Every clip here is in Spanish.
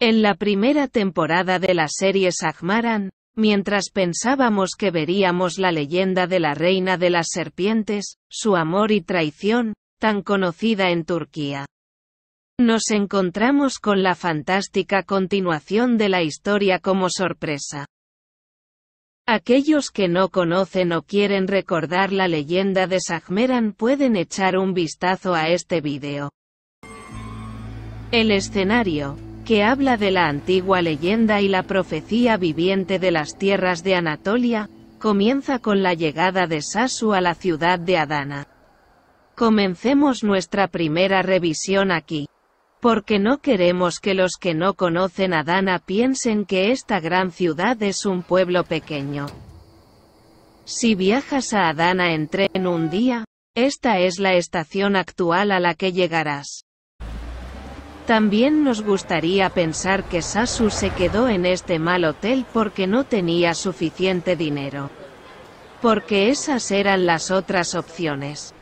En la primera temporada de la serie Sagmaran, mientras pensábamos que veríamos la leyenda de la reina de las serpientes, su amor y traición, tan conocida en Turquía. Nos encontramos con la fantástica continuación de la historia como sorpresa. Aquellos que no conocen o quieren recordar la leyenda de Sahmeran pueden echar un vistazo a este vídeo. El escenario, que habla de la antigua leyenda y la profecía viviente de las tierras de Anatolia, comienza con la llegada de Sasu a la ciudad de Adana. Comencemos nuestra primera revisión aquí. Porque no queremos que los que no conocen Adana piensen que esta gran ciudad es un pueblo pequeño. Si viajas a Adana en tren un día, esta es la estación actual a la que llegarás. También nos gustaría pensar que Sasu se quedó en este mal hotel porque no tenía suficiente dinero. Porque esas eran las otras opciones.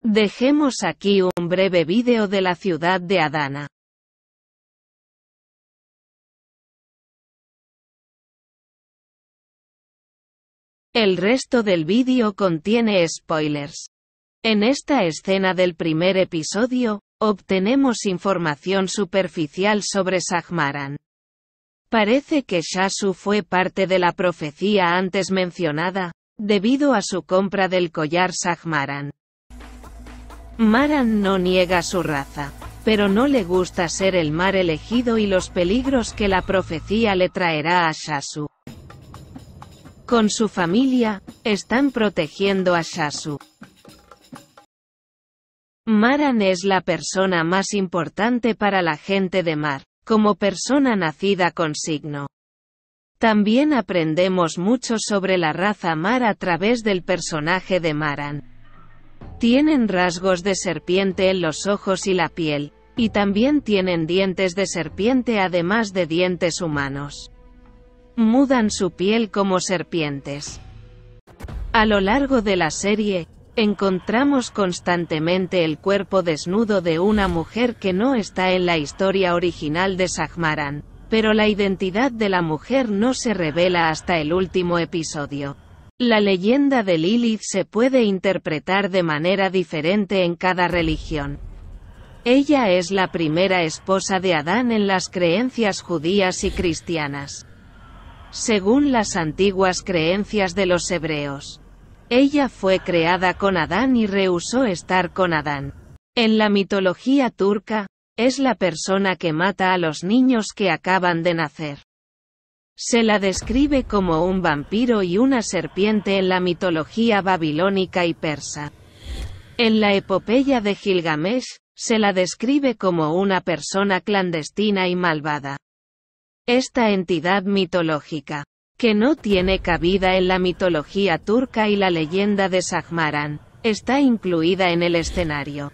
Dejemos aquí un breve vídeo de la ciudad de Adana. El resto del vídeo contiene spoilers. En esta escena del primer episodio, Obtenemos información superficial sobre Sahmaran. Parece que Shasu fue parte de la profecía antes mencionada, debido a su compra del collar Sahmaran. Maran no niega su raza, pero no le gusta ser el mar elegido y los peligros que la profecía le traerá a Shasu. Con su familia, están protegiendo a Shasu, Maran es la persona más importante para la gente de mar, como persona nacida con signo. También aprendemos mucho sobre la raza Mar a través del personaje de Maran. Tienen rasgos de serpiente en los ojos y la piel, y también tienen dientes de serpiente además de dientes humanos. Mudan su piel como serpientes. A lo largo de la serie, Encontramos constantemente el cuerpo desnudo de una mujer que no está en la historia original de Sahmaran, pero la identidad de la mujer no se revela hasta el último episodio. La leyenda de Lilith se puede interpretar de manera diferente en cada religión. Ella es la primera esposa de Adán en las creencias judías y cristianas. Según las antiguas creencias de los hebreos, ella fue creada con Adán y rehusó estar con Adán. En la mitología turca, es la persona que mata a los niños que acaban de nacer. Se la describe como un vampiro y una serpiente en la mitología babilónica y persa. En la epopeya de Gilgamesh, se la describe como una persona clandestina y malvada. Esta entidad mitológica que no tiene cabida en la mitología turca y la leyenda de Sahmaran, está incluida en el escenario.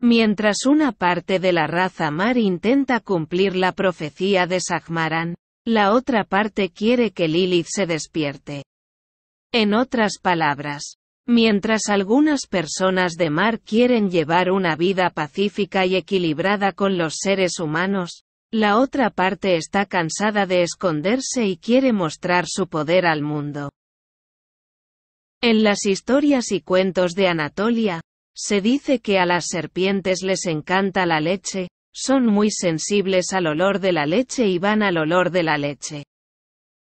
Mientras una parte de la raza Mar intenta cumplir la profecía de Sahmaran, la otra parte quiere que Lilith se despierte. En otras palabras, mientras algunas personas de Mar quieren llevar una vida pacífica y equilibrada con los seres humanos, la otra parte está cansada de esconderse y quiere mostrar su poder al mundo. En las historias y cuentos de Anatolia, se dice que a las serpientes les encanta la leche, son muy sensibles al olor de la leche y van al olor de la leche.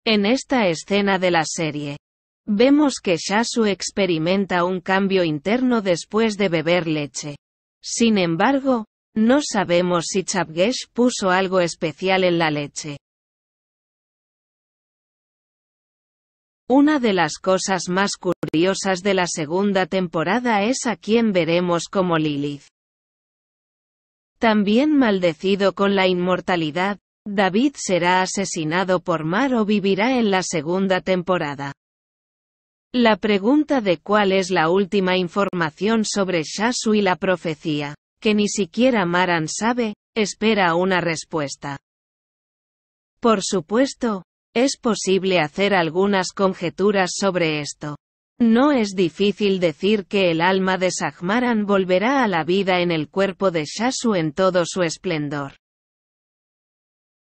En esta escena de la serie, vemos que Shasu experimenta un cambio interno después de beber leche. Sin embargo, no sabemos si Chapgesh puso algo especial en la leche. Una de las cosas más curiosas de la segunda temporada es a quien veremos como Lilith. También maldecido con la inmortalidad, David será asesinado por Mar o vivirá en la segunda temporada. La pregunta de cuál es la última información sobre Shasu y la profecía que ni siquiera Maran sabe, espera una respuesta. Por supuesto, es posible hacer algunas conjeturas sobre esto. No es difícil decir que el alma de Sahmaran volverá a la vida en el cuerpo de Shasu en todo su esplendor.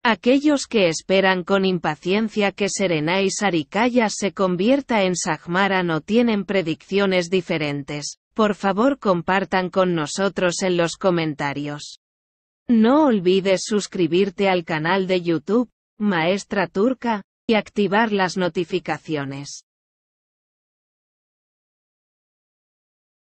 Aquellos que esperan con impaciencia que Serena y Sarikaya se convierta en Sahmaran no tienen predicciones diferentes, por favor compartan con nosotros en los comentarios. No olvides suscribirte al canal de YouTube, Maestra Turca, y activar las notificaciones.